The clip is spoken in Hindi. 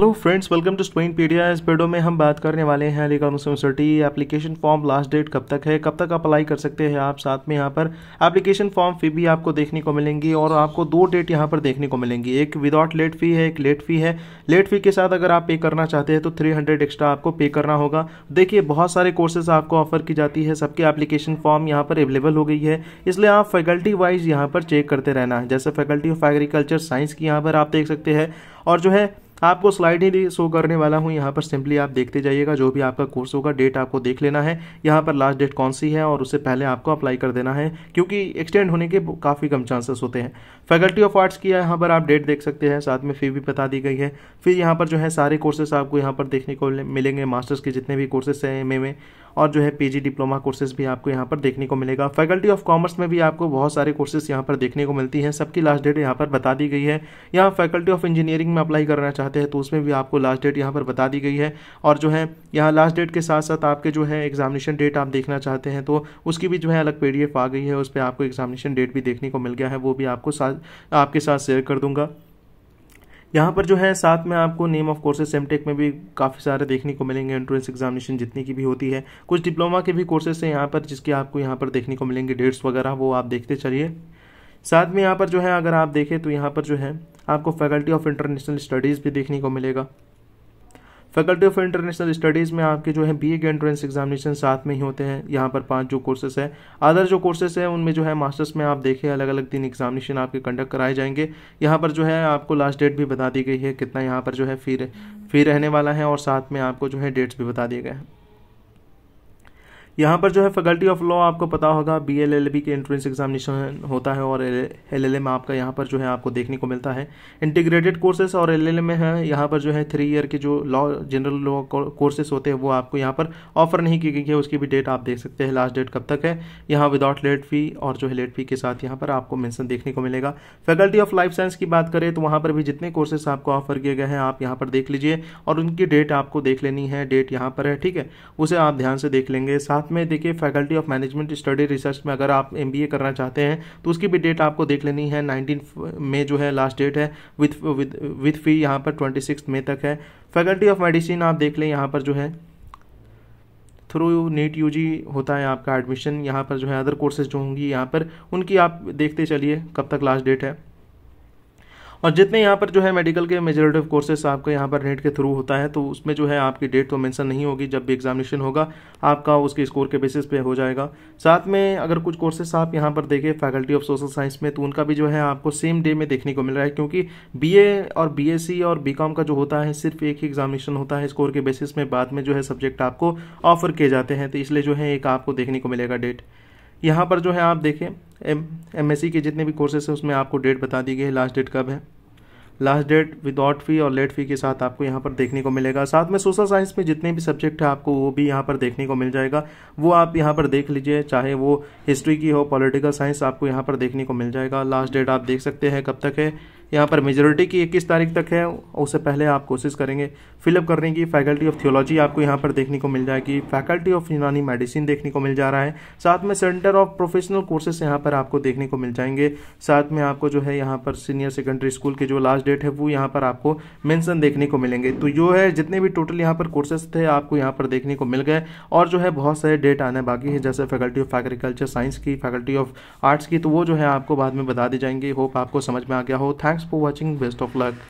hello friends welcome to Spenpedia इस वीडियो में हम बात करने वाले हैं Aligarh Muslim University application form last date कब तक है कब तक आप अप्लाई कर सकते हैं आप साथ में यहाँ पर एप्लीकेशन फॉर्म फी भी आपको देखने को मिलेंगी और आपको दो डेट यहाँ पर देखने को मिलेंगी एक विदाउट लेट फी है एक लेट फी है लेट फी के साथ अगर आप पे करना चाहते हैं तो थ्री एक्स्ट्रा आपको पे करना होगा देखिए बहुत सारे कोर्सेज आपको ऑफर की जाती है सबके एप्लीकेशन फॉर्म यहाँ पर अवेलेबल हो गई है इसलिए आप फैकल्टी वाइज यहाँ पर चेक करते रहना जैसे फैकल्टी ऑफ एग्रीकल्चर साइंस की यहाँ पर आप देख सकते हैं और जो है आपको स्लाइड ही शो करने वाला हूँ यहाँ पर सिंपली आप देखते जाइएगा जो भी आपका कोर्स होगा डेट आपको देख लेना है यहाँ पर लास्ट डेट कौन सी है और उससे पहले आपको अप्लाई कर देना है क्योंकि एक्सटेंड होने के काफ़ी कम चांसेस होते हैं फैकल्टी ऑफ आर्ट्स की यहाँ पर आप डेट देख सकते हैं साथ में फी भी बता दी गई है फिर यहाँ पर जो है सारे कोर्सेस आपको यहाँ पर देखने को मिलेंगे मास्टर्स के जितने भी कोर्सेस हैं एम में और जो है पीजी डिप्लोमा कोर्सेज भी आपको यहाँ पर देखने को मिलेगा फैकल्टी ऑफ कॉमर्स में भी आपको बहुत सारे कोर्सेज यहाँ पर देखने को मिलती हैं सबकी लास्ट डेट यहाँ पर बता दी गई है यहाँ फैकल्टी ऑफ इंजीनियरिंग में अप्लाई करना चाहते हैं तो उसमें भी आपको लास्ट डेट यहाँ पर बता दी गई है और जो है यहाँ लास्ट डेट के साथ साथ आपके जो है एग्जामिनेशन डेट आप देखना चाहते हैं तो उसकी भी जो है अलग पी आ गई है उस पर आपको एग्जामिनेशन डेट भी देखने को मिल गया है वो भी आपको आपके साथ शेयर कर दूंगा यहाँ पर जो है साथ में आपको नेम ऑफ कोर्सेज सेमटेक में भी काफ़ी सारे देखने को मिलेंगे एंट्रेंस एग्जामिनेशन जितनी की भी होती है कुछ डिप्लोमा के भी कोर्सेज हैं यहाँ पर जिसके आपको यहाँ पर देखने को मिलेंगे डेट्स वगैरह वो आप देखते चलिए साथ में यहाँ पर जो है अगर आप देखें तो यहाँ पर जो है आपको फैकल्टी ऑफ इंटरनेशनल स्टडीज़ भी देखने को मिलेगा फैकल्टी ऑफ इंटरनेशनल स्टडीज़ में आपके जो है बी के एंट्रेंस एग्जामिनेशन साथ में ही होते हैं यहाँ पर पांच जो कोर्सेस हैं अदर जो कोर्सेस है उनमें जो है मास्टर्स में आप देखें अलग अलग दिन एग्जामिनेशन आपके कंडक्ट कराए जाएंगे यहाँ पर जो है आपको लास्ट डेट भी बता दी गई है कितना यहाँ पर जो है फी फी रहने वाला है और साथ में आपको जो है डेट्स भी बता दिए गए हैं यहाँ पर जो है फैकल्टी ऑफ लॉ आपको पता होगा बी एल एल बी के एंट्रेंस एग्जामिनेशन होता है और एल एल एम आपका यहाँ पर जो है आपको देखने को मिलता है इंटीग्रेटेड कोर्सेस और एल एल एम में है यहाँ पर जो है थ्री ईयर के जो लॉ जनरल लॉ कोर्सेस होते हैं वो आपको यहाँ पर ऑफर नहीं की गई है उसकी भी डेट आप देख सकते हैं लास्ट डेट कब तक है यहाँ विदाउट लेट फी और जो है लेट फी के साथ यहाँ पर आपको मैंसन देखने को मिलेगा फैकल्टी ऑफ लाइफ साइंस की बात करें तो वहाँ पर भी जितने कोर्सेस आपको ऑफर किए गए हैं आप यहाँ पर देख लीजिए और उनकी डेट आपको देख लेनी है डेट यहाँ पर है ठीक है उसे आप ध्यान से देख लेंगे साथ साथ में देखिए faculty of management study research में अगर आप एम करना चाहते हैं तो उसकी भी डेट आपको देख लेनी है नाइनटीन मे जो है लास्ट डेट है विथ विथ फी यहाँ पर ट्वेंटी सिक्स मे तक है फैकल्टी ऑफ मेडिसिन आप देख लें यहाँ पर जो है थ्रू नीट यू होता है आपका एडमिशन यहाँ पर जो है अदर कोर्सेज जो होंगी यहाँ पर उनकी आप देखते चलिए कब तक लास्ट डेट है और जितने यहाँ पर जो है मेडिकल के ऑफ कोर्सेस आपका यहाँ पर नेट के थ्रू होता है तो उसमें जो है आपकी डेट तो मेंशन नहीं होगी जब भी एग्जामिनेशन होगा आपका उसके स्कोर के बेसिस पे हो जाएगा साथ में अगर कुछ कोर्सेस आप यहाँ पर देखें फैकल्टी ऑफ सोशल साइंस में तो उनका भी जो है आपको सेम डे में देखने को मिल रहा है क्योंकि बी और बी और बी का जो होता है सिर्फ एक ही एग्जामिनेशन होता है स्कोर के बेसिस में बाद में जो है सब्जेक्ट आपको ऑफर किए जाते हैं तो इसलिए जो है एक आपको देखने को मिलेगा डेट यहाँ पर जो है आप देखें एम एम e के जितने भी कोर्सेस हैं उसमें आपको डेट बता दी गई है लास्ट डेट कब है लास्ट डेट विदाउट फ़ी और लेट फ़ी के साथ आपको यहाँ पर देखने को मिलेगा साथ में सोशल साइंस में जितने भी सब्जेक्ट है आपको वो भी यहाँ पर देखने को मिल जाएगा वो आप यहाँ पर देख लीजिए चाहे वो हिस्ट्री की हो पॉलिटिकल साइंस आपको यहाँ पर देखने को मिल जाएगा लास्ट डेट आप देख सकते हैं कब तक है यहाँ पर मेजोरिटी की इक्कीस तारीख तक है उससे पहले आप कोशिश करेंगे फिलअप करने की फैकल्टी ऑफ थियोलॉजी आपको यहाँ पर देखने को मिल जाएगी फैकल्टी ऑफ यूनानी मेडिसिन देखने को मिल जा रहा है साथ में सेंटर ऑफ प्रोफेशनल कोर्सेस यहाँ पर आपको देखने को मिल जाएंगे साथ में आपको जो है यहाँ पर सीनियर सेकेंडरी स्कूल के जो लास्ट डेट है वो यहाँ पर आपको मैंसन देखने को मिलेंगे तो जो है जितने भी टोटल यहाँ पर कोर्सेस थे आपको यहाँ पर देखने को मिल गए और जो है बहुत सारे डेट आने बाकी है जैसे फैकल्टी ऑफ एग्रीकल्चर साइंस की फैकल्टी ऑफ आर्ट्स की तो वो जो है आपको बाद में बता दी जाएंगी होप आपको समझ में आ गया हो thank thanks for watching best of luck